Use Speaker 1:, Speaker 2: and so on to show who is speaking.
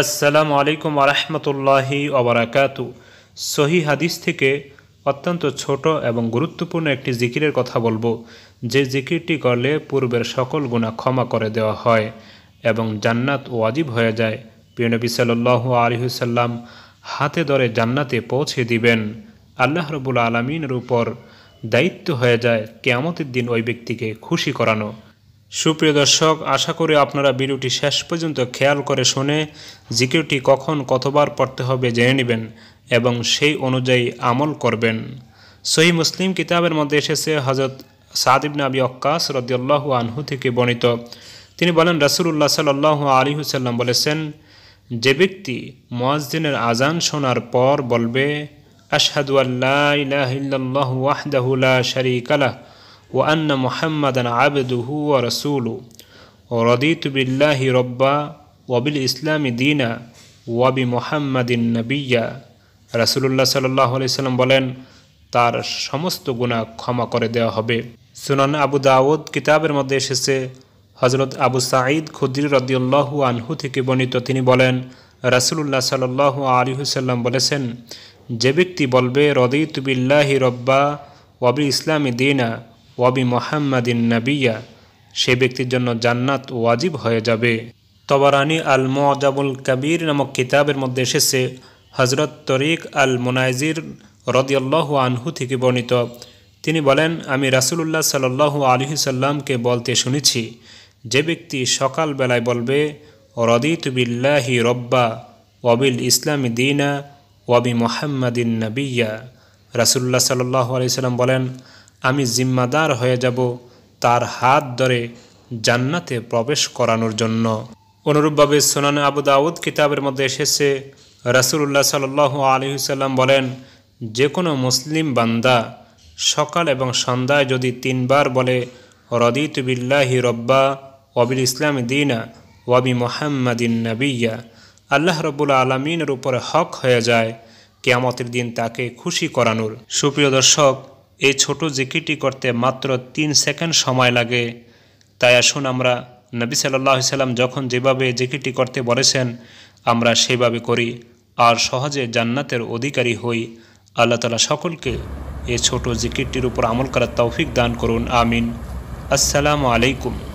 Speaker 1: আসসালামু আলাইকুম আরহামতুল্লাহি ওবরাকাতু সহি হাদিস থেকে অত্যন্ত ছোট এবং গুরুত্বপূর্ণ একটি জিকিরের কথা বলবো যে জিকিরটি করলে পূর্বের সকল গুণা ক্ষমা করে দেওয়া হয় এবং জান্নাত ওয়াজিব হয়ে যায় প্রিয়নবী সাল্লু আলহিসাল্লাম হাতে ধরে জান্নাতে পৌঁছে দিবেন আল্লাহ রবুল আলমিনের উপর দায়িত্ব হয়ে যায় কেয়ামতের দিন ওই ব্যক্তিকে খুশি করানো সুপ্রিয় দর্শক আশা করি আপনারা ভিডিওটি শেষ পর্যন্ত খেয়াল করে শুনে জিকিউটি কখন কতবার পড়তে হবে জেনে নেবেন এবং সেই অনুযায়ী আমল করবেন সহি মুসলিম কিতাবের মধ্যে এসেছে হজরত সাদিব নাবি অক্কাস রদিউল্লাহ আনহু থেকে বর্ণিত তিনি বলেন রাসুলুল্লাহ সাল্লাহ আলী হুসাল্লাম বলেছেন যে ব্যক্তি মোয়াজদিনের আজান শোনার পর বলবে আশহাদু আল্লাহ ইলাহ ইল্লাহ ওয়াহদাহুল্লা শরিক وأن محمدا عبده ورسوله ورضيت بالله ربا وبالإسلام دينا وبمحمد نبيا নবিয়া সাল্লাহ সাল্লাম বলেন তার সমস্ত গুণা ক্ষমা করে দেওয়া হবে সুনান আবু দাউদ কিতাবের মধ্যে এসেছে হজরত আবু সাঈদ খুদ্দির রদিউল্লাহ আনহু থেকে বর্ণিত তিনি বলেন রাসুলুল্লাহ সাল্লাহ আলিহুসাল্লাম বলেছেন যে ব্যক্তি বলবে রদি তুবিল্লাহি রব্বা ওয়াবি ইসলামী দিনা ওয়াবি মোহাম্মদিন নাবিয়া সে ব্যক্তির জন্য জান্নাত ওয়াজিব হয়ে যাবে তবরানি আল মজাবুল কাবির নামক কিতাবের মধ্যে এসেছে হজরত তরিক আল মোনাইজির রদিয়াল্লাহ আনহু থেকে বর্ণিত তিনি বলেন আমি রাসুলুল্লাহ সাল্লাহ আলহি সাল্লামকে বলতে শুনেছি যে ব্যক্তি সকালবেলায় বলবে রদিত বিল্লাহি রব্বা ওয়াবিল ইসলামী দিনা ওয়াবি মোহাম্মদিন নাবিয়া রাসুল্লাহ সাল্লাহ আলি সাল্লাম বলেন আমি জিম্মাদার হয়ে যাব তার হাত ধরে জান্নাতে প্রবেশ করানোর জন্য অনুরূপভাবে সোনান আবু দাউদ কিতাবের মধ্যে এসেছে রাসুল্লাহ সাল্লু আলহিসাল্লাম বলেন যে কোনো মুসলিম বান্দা সকাল এবং সন্ধ্যায় যদি তিনবার বলে রদিত বিল্লাহি রব্বা অবিল ইসলাম দিনা ওয়াবি মোহাম্মদিন নবিয়া আল্লাহ রবুল আলমিনের উপরে হক হয়ে যায় কেয়ামতের দিন তাকে খুশি করানোর সুপ্রিয় দর্শক এই ছোট জিকিরটি করতে মাত্র তিন সেকেন্ড সময় লাগে তাই আসুন আমরা নবী সাল্লাহ সাল্লাম যখন যেভাবে জিকিরটি করতে বলেছেন আমরা সেভাবে করি আর সহজে জান্নাতের অধিকারী হই আল্লাহ তালা সকলকে এ ছোট জিকিরটির উপর আমল করার তৌফিক দান করুন আমিন আসসালামু আলাইকুম